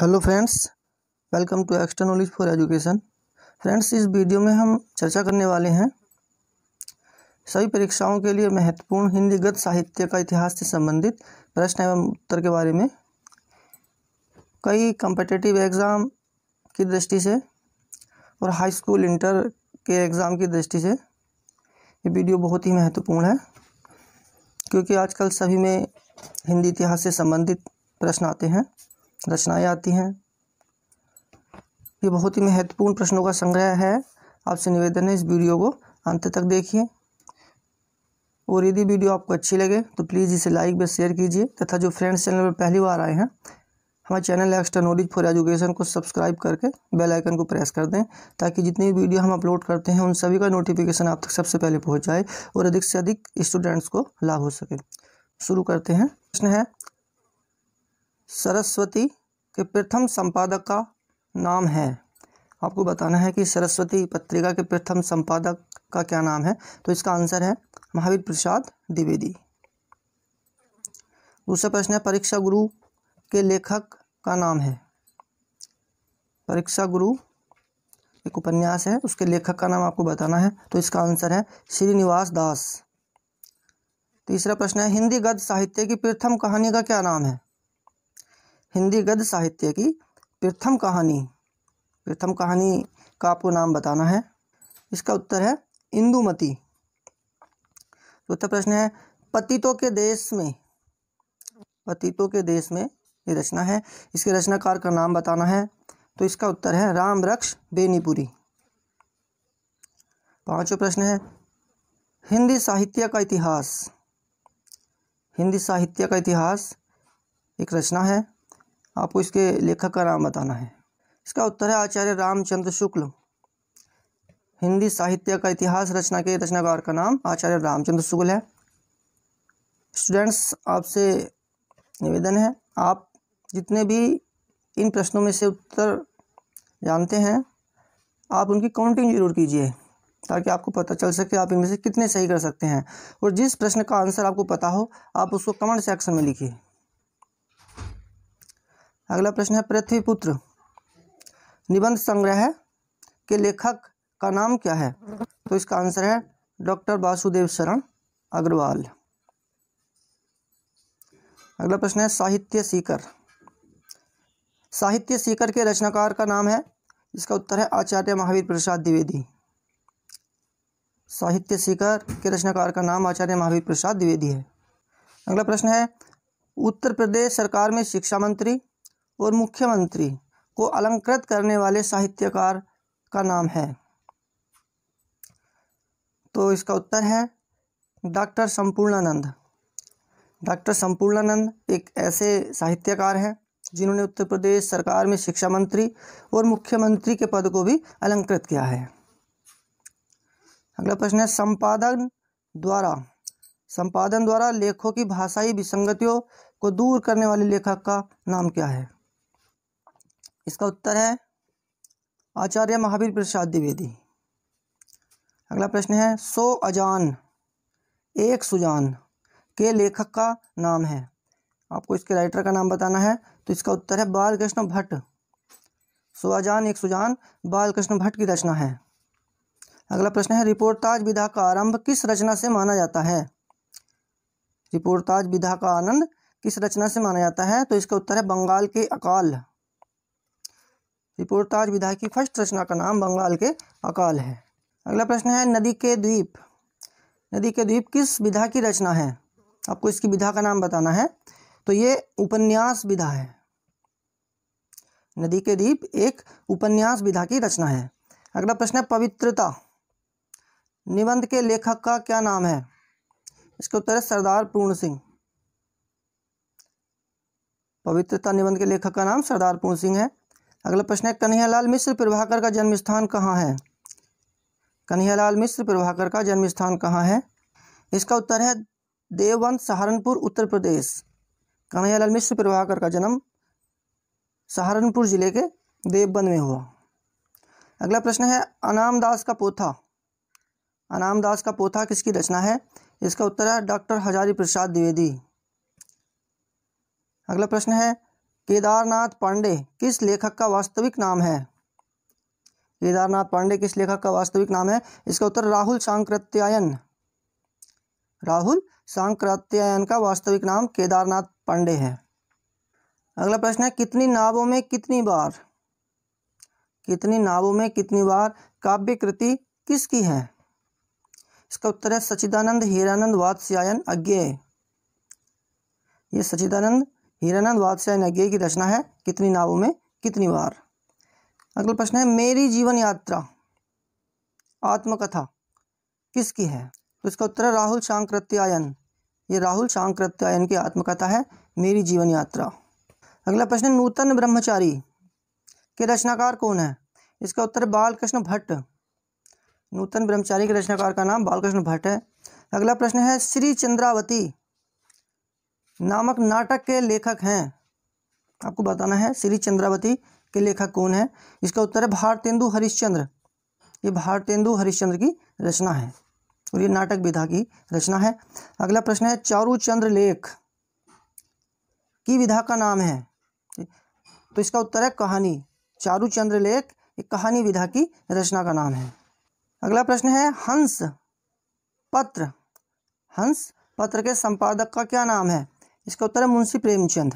hello friends welcome to extra knowledge for education friends इस video में हम चर्चा करने वाले हैं सभी परीक्षाओं के लिए महत्वपूर्ण हिंदी गद्य साहित्य का इतिहास से संबंधित प्रश्न एवं उत्तर के बारे में कई कम्पिटेटिव एग्ज़ाम की दृष्टि से और हाई स्कूल इंटर के एग्ज़ाम की दृष्टि से ये वीडियो बहुत ही महत्वपूर्ण है क्योंकि आजकल सभी में हिंदी इतिहास से संबंधित प्रश्न आते हैं रचनाएं आती हैं ये बहुत ही महत्वपूर्ण प्रश्नों का संग्रह है आपसे निवेदन है इस वीडियो को अंत तक देखिए और यदि वीडियो आपको अच्छी लगे तो प्लीज़ इसे लाइक व शेयर कीजिए तथा जो फ्रेंड्स चैनल पर पहली बार आए हैं हमारे channel extra knowledge for education को सब्सक्राइब करके बेल आइकन को प्रेस कर दें ताकि जितनी भी वीडियो हम अपलोड करते हैं उन सभी का नोटिफिकेशन आप तक सबसे पहले पहुंच जाए और अधिक से अधिक स्टूडेंट्स को लाभ हो सके शुरू करते हैं प्रश्न है सरस्वती के प्रथम संपादक का नाम है आपको बताना है कि सरस्वती पत्रिका के प्रथम संपादक का क्या नाम है तो इसका आंसर है महावीर प्रसाद द्विवेदी दूसरा प्रश्न है परीक्षा गुरु के लेखक का नाम है परीक्षा गुरु एक उपन्यास है उसके लेखक का नाम आपको बताना है तो इसका आंसर है श्रीनिवास दास तीसरा प्रश्न है हिंदी गद्य साहित्य की प्रथम कहानी का क्या नाम है हिंदी गद्य साहित्य की प्रथम कहानी प्रथम कहानी का आपको नाम बताना है इसका उत्तर है इंदुमती चौथा प्रश्न है पतितों के देश में पतितों के देश में ये रचना है इसके रचनाकार का नाम बताना है तो इसका उत्तर है राम रक्ष बेनीपुरी पांचवा प्रश्न है हिंदी साहित्य का इतिहास हिंदी साहित्य का इतिहास एक रचना है आपको इसके लेखक का नाम बताना है इसका उत्तर है आचार्य रामचंद्र शुक्ल हिंदी साहित्य का इतिहास रचना के रचनाकार का नाम आचार्य रामचंद्र शुक्ल है स्टूडेंट्स आपसे निवेदन है आप जितने भी इन प्रश्नों में से उत्तर जानते हैं आप उनकी काउंटिंग जरूर कीजिए ताकि आपको पता चल सके आप इनमें से कितने सही कर सकते हैं और जिस प्रश्न का आंसर आपको पता हो आप उसको कमेंट सेक्शन में लिखिए अगला प्रश्न है पृथ्वीपुत्र निबंध संग्रह के लेखक का नाम क्या है तो इसका आंसर है डॉक्टर वासुदेव शरण अग्रवाल अगला प्रश्न है साहित्य सीकर साहित्य सीकर के रचनाकार का नाम है इसका उत्तर है आचार्य महावीर प्रसाद द्विवेदी साहित्य सीकर के रचनाकार का नाम आचार्य महावीर प्रसाद द्विवेदी है अगला प्रश्न है उत्तर प्रदेश सरकार में शिक्षा मंत्री और मुख्यमंत्री को अलंकृत करने वाले साहित्यकार का नाम है तो इसका उत्तर है डॉक्टर संपूर्णानंद डॉक्टर संपूर्णानंद एक ऐसे साहित्यकार हैं जिन्होंने उत्तर प्रदेश सरकार में शिक्षा मंत्री और मुख्यमंत्री के पद को भी अलंकृत किया है अगला प्रश्न है संपादन द्वारा संपादन द्वारा लेखों की भाषाई विसंगतियों को दूर करने वाले लेखक का नाम क्या है इसका उत्तर है आचार्य महावीर प्रसाद द्विवेदी अगला प्रश्न है सो अजान एक सुजान के लेखक का नाम है आपको इसके राइटर का नाम बताना है तो इसका उत्तर है बालकृष्ण भट्ट सो अजान एक सुजान बालकृष्ण भट्ट की रचना है अगला प्रश्न है रिपोर्टाज विधा का आरंभ किस रचना से माना जाता है रिपोर्टाज विधा का आनंद किस रचना से माना जाता है तो इसका उत्तर है बंगाल के अकाल रिपोर्ताज विधा की फर्स्ट रचना का नाम बंगाल के अकाल है अगला प्रश्न है नदी के द्वीप नदी के द्वीप किस विधा की रचना है आपको इसकी विधा का नाम बताना है तो ये उपन्यास विधा है नदी के द्वीप एक उपन्यास विधा की रचना है अगला प्रश्न है पवित्रता निबंध के लेखक का क्या नाम है इसका उत्तर है सरदार पूर्ण सिंह पवित्रता निबंध के लेखक का नाम सरदार पूर्ण सिंह है अगला प्रश्न है कन्हैयालाल मिश्र प्रभाकर का जन्म स्थान कहाँ है कन्हैयालाल मिश्र प्रभाकर का जन्म स्थान कहाँ है इसका उत्तर है देवबंद सहारनपुर उत्तर प्रदेश कन्हैयालाल मिश्र प्रभाकर का जन्म सहारनपुर जिले के देवबंद में हुआ अगला प्रश्न है अनामदास का पोथा अनामदास का पोथा किसकी रचना है इसका उत्तर है डॉक्टर हजारी प्रसाद द्विवेदी अगला प्रश्न है केदारनाथ पांडे किस लेखक का वास्तविक नाम है केदारनाथ पांडे किस लेखक का वास्तविक नाम है इसका उत्तर राहुल सांकृत्यायन राहुल सांकृत्यायन का वास्तविक नाम केदारनाथ पांडे है अगला प्रश्न है कितनी नावों में कितनी बार कितनी नावों में कितनी बार काव्य कृति किसकी है इसका उत्तर है सचिदानंद हीरानंद वात्स्यायन अज्ञे ये सचिदानंद हीरानंद वादशाह नगे की रचना है कितनी नावों में कितनी बार अगला प्रश्न है मेरी जीवन यात्रा आत्मकथा किसकी है तो इसका उत्तर है राहुल शांकृत्यायन ये राहुल शांकृत्यायन की आत्मकथा है मेरी जीवन यात्रा अगला प्रश्न नूतन ब्रह्मचारी के रचनाकार कौन है इसका उत्तर बालकृष्ण भट्ट नूतन ब्रह्मचारी के रचनाकार का नाम बालकृष्ण भट्ट है अगला प्रश्न है श्री चंद्रावती नामक नाटक के लेखक हैं आपको बताना है श्री चंद्रावती के लेखक कौन है इसका उत्तर है भारतेंदु हरिश्चंद्र ये भारतेंदु हरिश्चंद्र की रचना है और ये नाटक विधा की रचना है अगला प्रश्न है चारूचंद्र लेख की विधा का नाम है तो इसका उत्तर है कहानी चारूचंद्र लेख एक कहानी विधा की रचना का नाम है अगला प्रश्न है हंस पत्र हंस पत्र के संपादक का क्या नाम है इसका उत्तर है मुंशी प्रेमचंद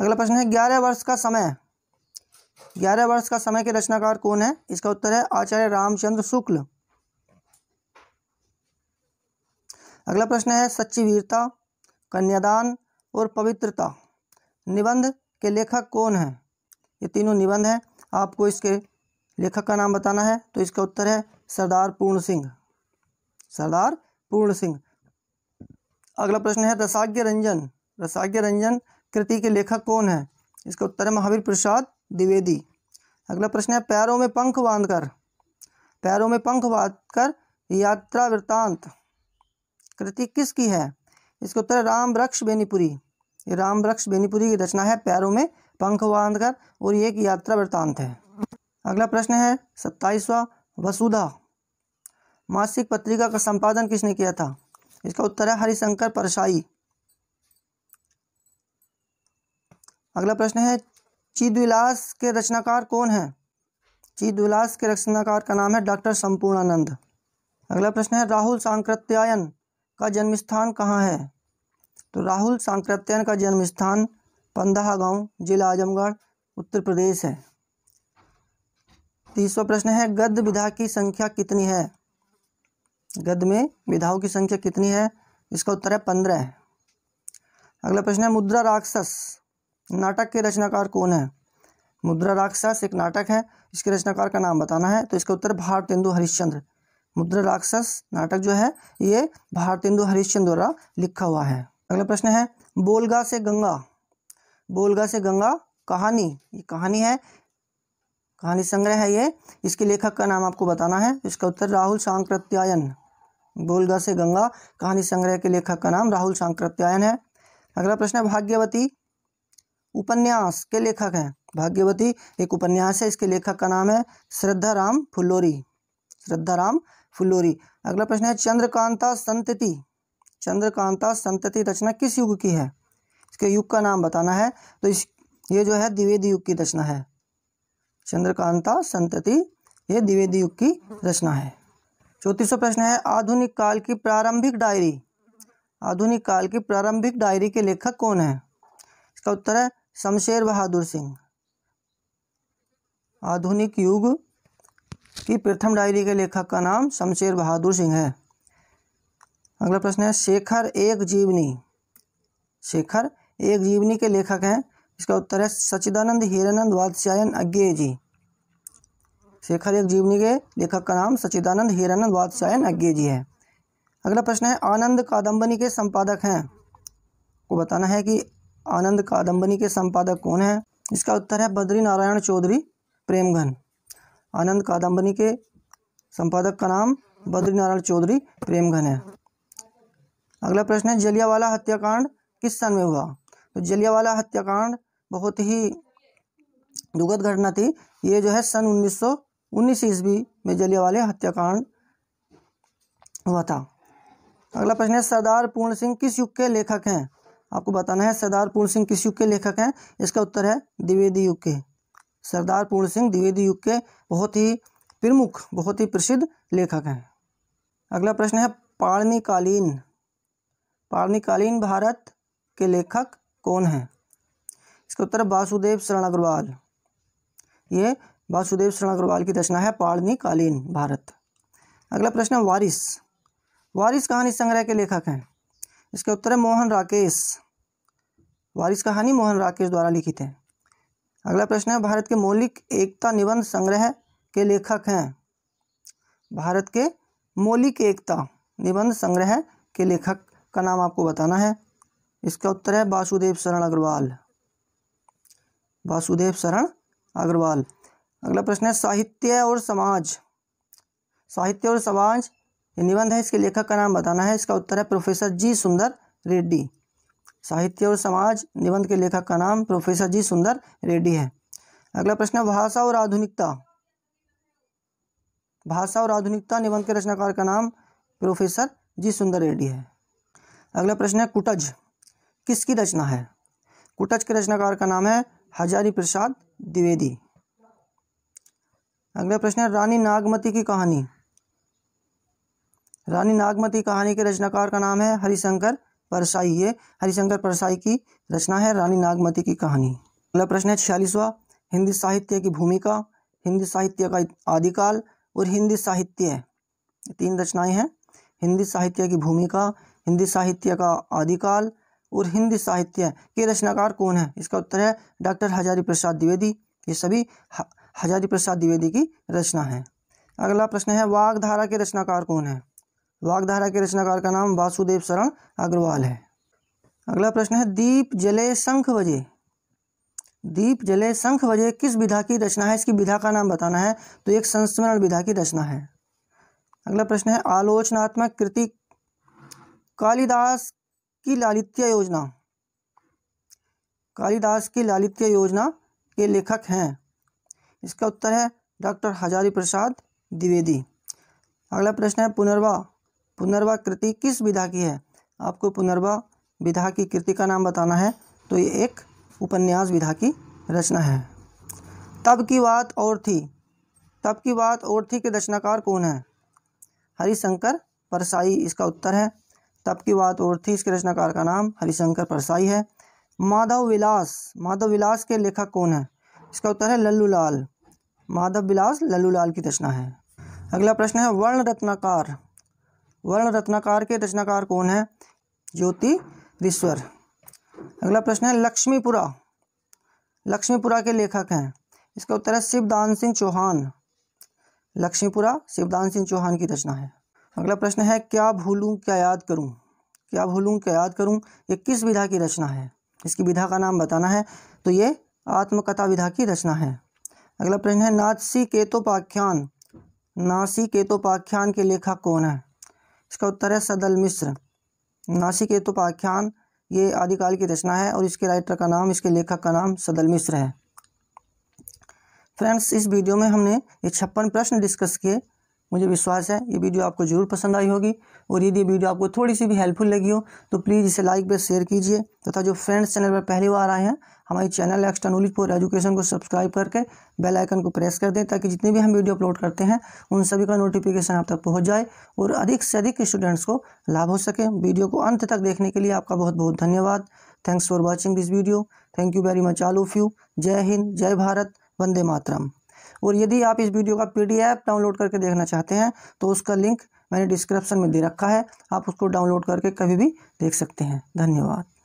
अगला प्रश्न है ग्यारह वर्ष का समय ग्यारह वर्ष का समय के रचनाकार कौन है इसका उत्तर है आचार्य रामचंद्र शुक्ल अगला प्रश्न है सच्ची वीरता कन्यादान और पवित्रता निबंध के लेखक कौन है ये तीनों निबंध हैं आपको इसके लेखक का नाम बताना है तो इसका उत्तर है सरदार पूर्ण सिंह सरदार पूर्ण सिंह अगला प्रश्न है दशाग्य रंजन रसाज्ञ रंजन कृति के लेखक कौन है इसका उत्तर है महावीर प्रसाद द्विवेदी अगला प्रश्न है पैरों में पंख बांधकर पैरों में पंख बांधकर यात्रा वृतांत कृति किसकी है इसका उत्तर राम वृक्ष बेनीपुरी ये राम वृक्ष बेनीपुरी की रचना है पैरों में पंख बांधकर और ये एक यात्रा वृतांत है अगला प्रश्न है सत्ताईसवा वसुधा मासिक पत्रिका का संपादन किसने किया था इसका उत्तर है हरिशंकर परसाई अगला प्रश्न है चिदविलास के रचनाकार कौन है चिदविलास के रचनाकार का नाम है डॉक्टर संपूर्णानंद अगला प्रश्न है राहुल सांकृत्यायन का जन्म स्थान कहाँ है तो राहुल सांकृत्यायन का जन्म स्थान पंदाहा गांव जिला आजमगढ़ उत्तर प्रदेश है तीसरा प्रश्न है गद्य विधा की संख्या कितनी है गद्य में विधाओं की संख्या कितनी है इसका उत्तर है पंद्रह अगला प्रश्न है मुद्रा राक्षस नाटक के रचनाकार कौन है मुद्रा राक्षस एक नाटक है इसके रचनाकार का नाम बताना है तो इसका उत्तर भारतेंदु हरिश्चंद्र मुद्रा राक्षस नाटक जो है ये भारतेंदु हरिश्चंद्र द्वारा लिखा हुआ है अगला प्रश्न है बोलगा से गंगा बोलगा से गंगा कहानी ये कहानी है कहानी संग्रह है ये इसके लेखक का नाम आपको बताना है इसका उत्तर राहुल सांकृत्यायन बोलगा से गंगा कहानी संग्रह के लेखक का नाम राहुल सांकृत्यायन है अगला प्रश्न है भाग्यवती उपन्यास के लेखक हैं भाग्यवती एक उपन्यास है इसके लेखक का नाम है श्रद्धा राम फुल्लोरी श्रद्धा राम फुल्लोरी अगला प्रश्न है चंद्रकांता संतति चंद्रकांता संतति रचना किस युग की है इसके युग का नाम बताना है तो इस ये जो है द्विवेदी युग की रचना है चंद्रकांता संतति ये द्विवेदी युग की रचना है चौतीसवा प्रश्न है आधुनिक काल की प्रारंभिक डायरी आधुनिक काल की प्रारंभिक डायरी के लेखक कौन है इसका उत्तर है शमशेर बहादुर सिंह आधुनिक युग की प्रथम डायरी के लेखक का नाम शमशेर बहादुर सिंह है अगला प्रश्न है शेखर एक जीवनी शेखर एक जीवनी के लेखक हैं इसका उत्तर है सचिदानंद हिरानंद वात्स्यायन अज्ञे जी शेखर एक जीवनी के लेखक का नाम सचिदानंद हिरानंद वात्स्यायन अज्ञे जी है अगला प्रश्न है आनंद कादम्बनी के संपादक हैं को बताना है कि आनंद कादम्बनी के संपादक कौन है इसका उत्तर है बद्री नारायण चौधरी प्रेमघन आनंद कादम्बनी के संपादक का नाम बद्री नारायण चौधरी प्रेमघन है अगला प्रश्न है जलियावाला हत्याकांड किस सन में हुआ तो जलियावाला हत्याकांड बहुत ही दुखद घटना थी ये जो है सन उन्नीस सौ उन्नीस ईस्वी में जलियावाले हत्याकांड हुआ था अगला प्रश्न है सरदार पूर्ण सिंह किस युग के लेखक हैं आपको बताना है सरदार पूर्ण सिंह किस युग के लेखक हैं इसका उत्तर है द्विवेदी युग के सरदार पूर्ण सिंह द्विवेदी युग के बहुत ही प्रमुख बहुत ही प्रसिद्ध लेखक हैं अगला प्रश्न है पाणिकालीन पाणिकालीन भारत के लेखक कौन हैं इसका उत्तर वासुदेव शरण अग्रवाल ये वासुदेव शरण अग्रवाल की रचना है पाणिकालीन भारत अगला प्रश्न है वारिस वारिस कहानी संग्रह के लेखक हैं इसका उत्तर है मोहन राकेश वारिस कहानी मोहन राकेश द्वारा लिखित है अगला प्रश्न है भारत के मौलिक एकता निबंध संग्रह के लेखक हैं भारत के मौलिक एकता निबंध संग्रह के लेखक का नाम आपको बताना है इसका उत्तर है वासुदेव शरण अग्रवाल वासुदेव शरण अग्रवाल अगला प्रश्न है साहित्य और समाज साहित्य और समाज ये निबंध है इसके लेखक का नाम बताना है इसका उत्तर है प्रोफेसर जी सुंदर रेड्डी साहित्य और समाज निबंध के लेखक का नाम प्रोफेसर जी सुंदर रेड्डी है अगला प्रश्न भाषा और आधुनिकता भाषा और आधुनिकता निबंध के रचनाकार का नाम प्रोफेसर जी सुंदर रेड्डी है अगला प्रश्न है कुटज किसकी रचना है कुटज के रचनाकार का नाम है हजारी प्रसाद द्विवेदी अगला प्रश्न है रानी नागमती की कहानी रानी नागमती कहानी के रचनाकार का नाम है हरिशंकर परसाई ये हरिशंकर परसाई की रचना है रानी नागमती की कहानी अगला प्रश्न है छियालीसवा हिंदी साहित्य की भूमिका हिंदी साहित्य का आदिकाल और हिंदी साहित्य तीन रचनाएं हैं हिंदी साहित्य की भूमिका हिंदी साहित्य का आदिकाल और हिंदी साहित्य के रचनाकार कौन है इसका उत्तर है डॉक्टर हजारी प्रसाद द्विवेदी ये सभी हजारी प्रसाद द्विवेदी की रचना है अगला प्रश्न है धारा के रचनाकार कौन है वाग्धारा के रचनाकार का नाम वासुदेव शरण अग्रवाल है अगला प्रश्न है दीप जले शंख बजे दीप जले शंख बजे किस विधा की रचना है इसकी विधा का नाम बताना है तो एक संस्मरण विधा की रचना है अगला प्रश्न है आलोचनात्मक कृति कालिदास की लालित्य योजना कालिदास की लालित्य योजना के लेखक हैं इसका उत्तर है डॉक्टर हजारी प्रसाद द्विवेदी अगला प्रश्न है पुनर्वा पुनर्वा कृति किस विधा की है आपको पुनर्वा विधा की कृति का नाम बताना है तो ये एक उपन्यास विधा की रचना है तब की बात और थी तब की बात और थी के रचनाकार कौन है हरिशंकर परसाई इसका उत्तर है तब की बात और थी इसके रचनाकार का नाम हरिशंकर परसाई है माधव विलास माधव विलास के लेखक कौन है इसका उत्तर है लल्लू लाल माधव विलास लल्लू लाल की रचना है अगला प्रश्न है वर्ण रत्नाकार वर्ण रत्नाकार के रचनाकार कौन है ज्योति ऋश्वर अगला प्रश्न है लक्ष्मीपुरा लक्ष्मीपुरा के लेखक हैं इसका उत्तर है शिवदान सिंह चौहान लक्ष्मीपुरा शिवदान सिंह चौहान की रचना है अगला प्रश्न है क्या भूलूँ क्या याद करूँ क्या भूलूँ क्या याद करूँ ये किस विधा की रचना है इसकी विधा का नाम बताना है तो ये आत्मकथा विधा की रचना है अगला प्रश्न है नासी केतोपाख्यान नासी केतोपाख्यान के लेखक कौन है इसका उत्तर है सदल मिश्र नासिक हेतुपाख्यान ये आदिकाल की रचना है और इसके राइटर का नाम इसके लेखक का नाम सदल मिश्र है फ्रेंड्स इस वीडियो में हमने ये छप्पन प्रश्न डिस्कस किए मुझे विश्वास है ये वीडियो आपको जरूर पसंद आई होगी और यदि ये वीडियो आपको थोड़ी सी भी हेल्पफुल लगी हो तो प्लीज़ इसे लाइक पर शेयर कीजिए तथा तो जो फ्रेंड्स चैनल पर पहली बार आए हैं हमारी channel extra knowledge for education को सब्सक्राइब करके बेल आइकन को प्रेस कर दें ताकि जितने भी हम वीडियो अपलोड करते हैं उन सभी का नोटिफिकेशन आप तक पहुंच जाए और अधिक से अधिक स्टूडेंट्स को लाभ हो सके वीडियो को अंत तक देखने के लिए आपका बहुत बहुत धन्यवाद thanks for watching this video thank you very much all of you जय हिंद जय भारत वंदे मातरम और यदि आप इस वीडियो का पी डाउनलोड करके देखना चाहते हैं तो उसका लिंक मैंने डिस्क्रिप्शन में दे रखा है आप उसको डाउनलोड करके कभी भी देख सकते हैं धन्यवाद